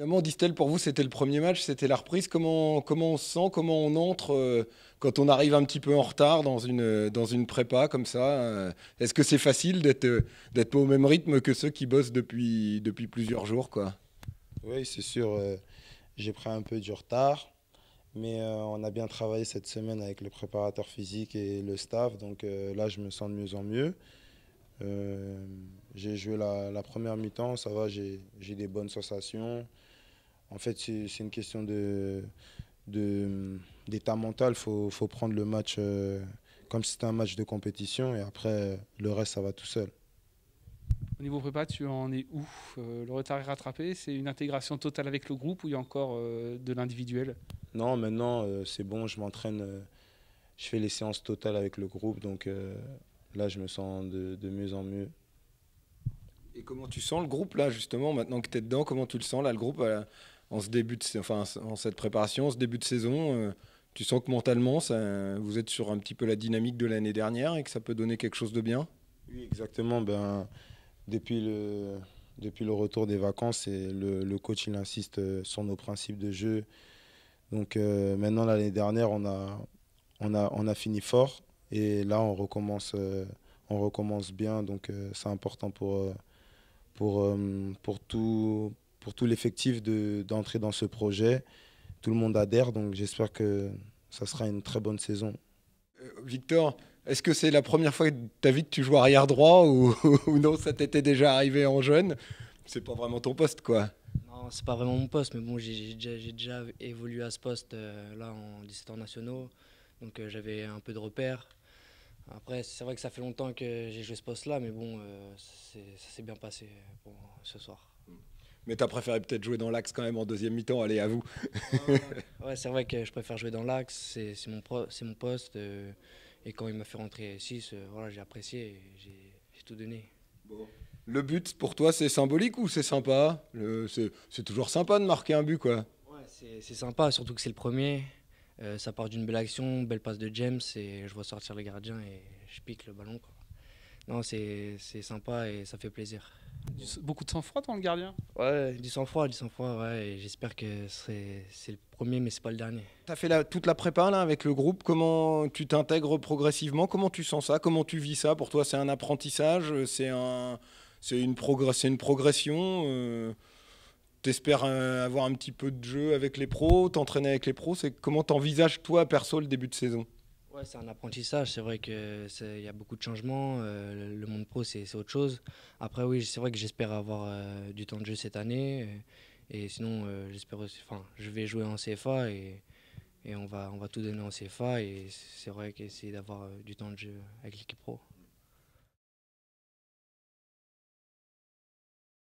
Évidemment, Distel, pour vous, c'était le premier match, c'était la reprise. Comment, comment on se sent, comment on entre euh, quand on arrive un petit peu en retard dans une, euh, dans une prépa comme ça euh, Est-ce que c'est facile d'être d'être pas au même rythme que ceux qui bossent depuis, depuis plusieurs jours quoi Oui, c'est sûr. J'ai pris un peu du retard, mais on a bien travaillé cette semaine avec le préparateur physique et le staff. Donc là, je me sens de mieux en mieux. J'ai joué la, la première mi-temps, ça va, j'ai des bonnes sensations. En fait, c'est une question de d'état mental. Il faut, prendre le match euh, comme si c'était un match de compétition et après, le reste, ça va tout seul. Au niveau prépa, tu en es où euh, Le retard est rattrapé C'est une intégration totale avec le groupe ou il y a encore euh, de l'individuel Non, maintenant, c'est bon, je m'entraîne, je fais les séances totales avec le groupe, donc là, je me sens de, de mieux en mieux. Et comment tu sens le groupe là justement maintenant que tu es dedans Comment tu le sens là le groupe en, début enfin, en cette préparation, en ce début de saison euh, tu sens que mentalement, ça, vous êtes sur un petit peu la dynamique de l'année dernière et que ça peut donner quelque chose de bien Oui, exactement. Ben, depuis, le, depuis le retour des vacances, et le, coach insiste euh, sur nos principes de jeu. Donc euh, maintenant, l'année dernière, on a, on, a, on a fini fort et là, on recommence, on recommence bien. Donc c'est important pour, pour, pour, tout, pour tout l'effectif d'entrer dans ce projet. Tout le monde adhère, donc j'espère que ça sera une très bonne saison. Euh, Victor, est-ce que c'est la première fois de ta vie que tu joues arrière droit ou, ou non, ça t'était déjà arrivé en jeune C'est pas vraiment ton poste, quoi Non, c'est pas vraiment mon poste, mais bon, j'ai déjà, évolué à ce poste euh, là en 17 ans nationaux, donc euh, j'avais un peu de repères. Après, c'est vrai que ça fait longtemps que j'ai joué ce poste-là, mais bon, ça s'est bien passé ce soir. Mais tu as préféré peut-être jouer dans l'axe quand même en deuxième mi-temps, allez, à vous. ouais, c'est vrai que je préfère jouer dans l'axe, c'est, mon, mon poste. Euh, et quand il m'a fait rentrer 6, euh, voilà, j'ai apprécié, j'ai, tout donné. Le but pour toi, c'est symbolique ou c'est sympa c'est, toujours sympa de marquer un but, quoi. Ouais, c'est, sympa, surtout que c'est le premier. Euh, ça part d'une belle action, belle passe de James, et je vois sortir le gardien et je pique le ballon. Non, c'est sympa et ça fait plaisir beaucoup de sang-froid dans le gardien Ouais, du sang-froid, du sang-froid, ouais. J'espère que c'est le premier, mais c'est pas le dernier. Tu as fait toute la prépa avec le groupe. Comment tu t'intègres progressivement Comment tu sens ça Comment tu vis ça Pour toi, c'est un apprentissage C'est un, une, une progression Tu euh, T'espères euh, avoir un petit peu de jeu avec les pros T'entraîner avec les pros C'est Comment t'envisages, toi, perso, le début de saison c'est un apprentissage. C'est vrai qu'il y a beaucoup de changements. Euh, le monde pro, c'est autre chose. Après, oui, c'est vrai que j'espère avoir euh, du temps de jeu cette année. Euh, et, sinon, j'espère enfin, je vais jouer en CFA et, on, va, on va tout donner en CFA. Et c'est vrai qu'essayer d'avoir du temps de jeu avec l'équipe pro.